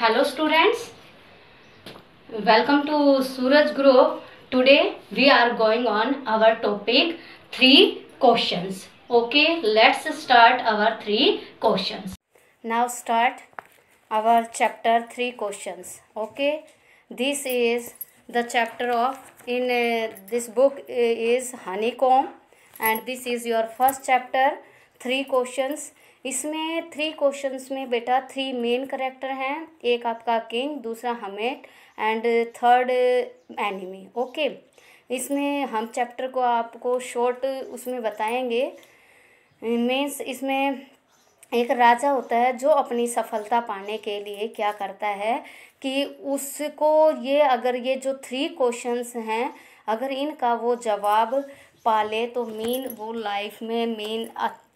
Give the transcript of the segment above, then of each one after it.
hello students welcome to suraj group today we are going on our topic three questions okay let's start our three questions now start our chapter three questions okay this is the chapter of in uh, this book uh, is honeycomb and this is your first chapter three questions इसमें three questions में बेटा three main character हैं एक आपका king दूसरा Hamlet and third enemy okay इसमें हम chapter को आपको शॉर्ट उसमें बताएंगे मीन्स इसमें एक राजा होता है जो अपनी सफलता पाने के लिए क्या करता है कि उसको ये अगर ये जो थ्री क्वेश्चंस हैं अगर इनका वो जवाब पा ले तो मीन वो लाइफ में मीन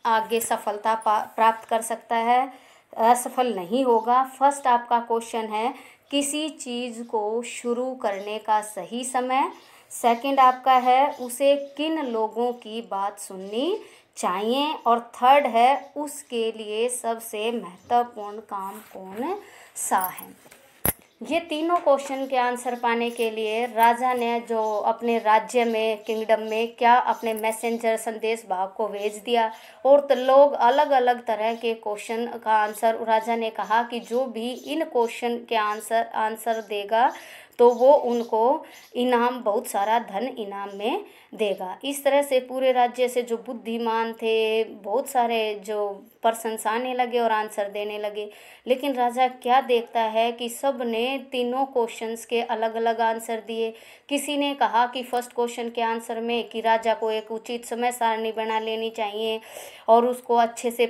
आगे सफलता प्राप्त कर सकता है असफल नहीं होगा फर्स्ट आपका क्वेश्चन है किसी चीज़ को शुरू करने का सही समय सेकंड आपका है उसे किन लोगों की बात सुननी चाहिए और थर्ड है उसके लिए सबसे महत्वपूर्ण काम कौन सा है ये तीनों क्वेश्चन के आंसर पाने के लिए राजा ने जो अपने राज्य में किंगडम में क्या अपने मैसेंजर संदेश भाग को भेज दिया और तो लोग अलग अलग तरह के क्वेश्चन का आंसर राजा ने कहा कि जो भी इन क्वेश्चन के आंसर आंसर देगा तो वो उनको इनाम बहुत सारा धन इनाम में देगा इस तरह से पूरे राज्य से जो बुद्धिमान थे बहुत सारे जो पर्सनस आने लगे और आंसर देने लगे लेकिन राजा क्या देखता है कि सब ने तीनों क्वेश्चंस के अलग अलग आंसर दिए किसी ने कहा कि फर्स्ट क्वेश्चन के आंसर में कि राजा को एक उचित समय सारणी बना लेनी चाहिए और उसको अच्छे से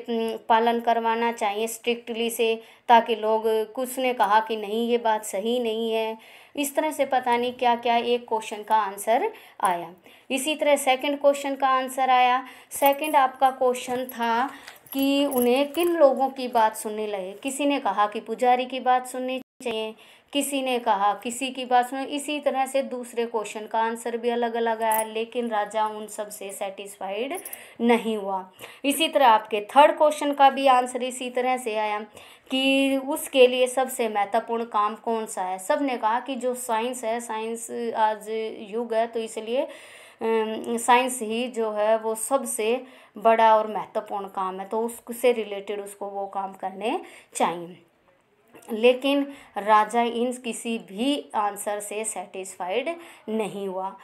पालन करवाना चाहिए स्ट्रिक्टली से ताकि लोग कुछ ने कहा कि नहीं ये बात सही नहीं है इस तरह से पता नहीं क्या क्या एक क्वेश्चन का आंसर आया इसी तरह सेकंड क्वेश्चन का आंसर आया सेकंड आपका क्वेश्चन था कि उन्हें किन लोगों की बात सुनने लगे किसी ने कहा कि पुजारी की बात सुननी चाहिए किसी ने कहा किसी की बात सुनो इसी तरह से दूसरे क्वेश्चन का आंसर भी अलग अलग आया लेकिन राजा उन सब से सेटिस्फाइड नहीं हुआ इसी तरह आपके थर्ड क्वेश्चन का भी आंसर इसी तरह से आया कि उसके लिए सबसे महत्वपूर्ण काम कौन सा है सब ने कहा कि जो साइंस है साइंस आज युग है तो इसलिए साइंस ही जो है वो सबसे बड़ा और महत्वपूर्ण काम है तो उससे रिलेटेड उसको वो काम करने चाहिए लेकिन राजा इन किसी भी आंसर से सेटिस्फाइड नहीं हुआ